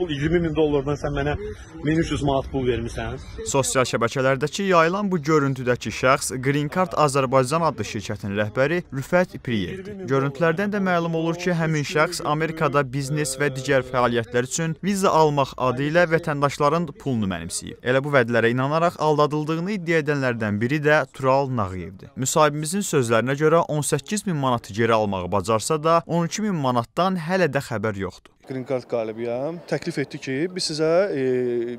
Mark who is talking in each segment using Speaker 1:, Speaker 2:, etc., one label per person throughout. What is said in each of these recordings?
Speaker 1: pul 20 min dollardan sən mənə 1300 manat pul vermisən. Sosial şəbəkələrdəki yayılan bu görüntüdəki şəxs Green Card Azərbaycan adlı şirkətin rəhbəri Rüfət Priyevdir. Görüntülərdən də məlum olur ki, həmin şəxs Amerikada biznes və digər fəaliyyətlər üçün viza almaq adı ilə vətəndaşların pulunu mənimsəyib. Elə bu vədlərə inanaraq aldadıldığını iddia edənlərdən biri də Tural Nağıyevdir. Müsahibimizin sözlərinə görə 18 min manatı geri almağı bacarsa da 12 min manatdan hələ də xəbər yoxdur.
Speaker 2: Green Card qalibiyəm. Təklif etdi ki, biz sizə e,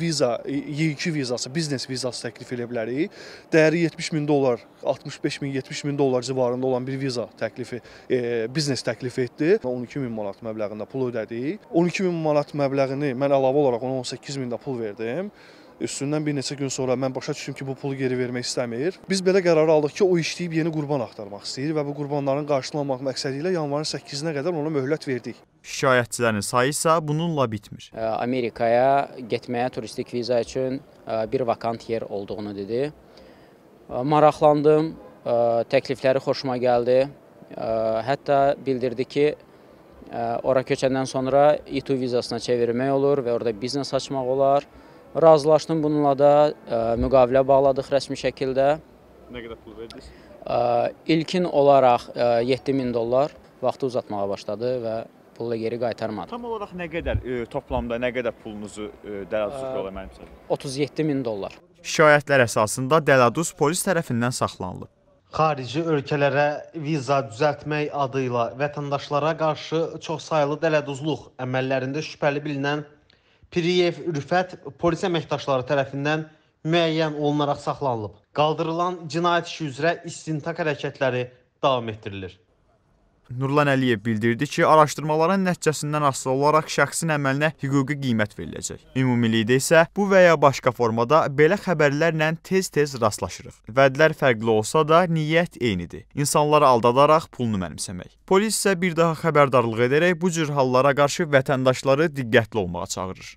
Speaker 2: viza, e, Y2 vizası, biznes vizası təklif edə bilərik. Dəyəri 70 min dollar, 65 min, 70 min dollar civarında olan bir viza təklifi, e, biznes təklif etdi. 12 min manat məbləğində pul ödədik. 12 min manat məbləğini mən əlavə olaraq ona 18 min də pul verdim. Üstündən bir neçə gün sonra mən başa düşdüm ki, bu pulu geri vermək istəmir. Biz belə qərar aldıq ki, o işləyib yeni qurban axtarmaq istəyir və bu qurbanların qarşılanmaq məqsədi ilə yanvarın 8-nə qədər ona möhlət verdik.
Speaker 3: Şikayətçilərin sayı isə bununla bitmir. Amerikaya getməyə turistik viza üçün bir vakant yer olduğunu dedi. Maraqlandım, təklifləri xoşuma gəldi. Hətta bildirdi ki, ora köçəndən sonra İTU vizasına çevirmək olur və orada biznes açmaq olar. Razılaşdım bununla da, müqavilə bağladıq rəsmi şəkildə. Nə qədər pul verdiniz? İlkin olaraq 7000 dollar vaxtı uzatmağa başladı və pulla geri qaytarmadım.
Speaker 1: Tam olaraq nə qədər e, toplamda nə qədər pulunuzu e, dələduzluqla ola mənimsədiniz?
Speaker 3: 37 min dollar. Şikayətlər
Speaker 1: əsasında dələduz polis tərəfindən saxlanılıb. Xarici ölkələrə viza
Speaker 4: düzəltmək adı ilə vətəndaşlara qarşı çoxsaylı dələduzluq əməllərində şübhəli bilinən Piriyev Rüfət polis əməkdaşları tərəfindən müəyyən olunaraq saxlanılıb. Qaldırılan cinayət işi üzrə istintaq hərəkətləri davam etdirilir.
Speaker 1: Nurlan Əliyev bildirdi ki, araşdırmaların nəticəsindən asılı olaraq şəxsin əməlinə hüquqi qiymət veriləcək. Ümumilikdə isə bu və ya başqa formada belə xəbərlərlə tez-tez rastlaşırıq. Vədlər fərqli olsa da niyyət eynidir. İnsanları aldadaraq pulunu mənimsəmək. Polis isə bir daha xəbərdarlıq edərək bu cür hallara qarşı vətəndaşları diqqətli olmağa çağırır.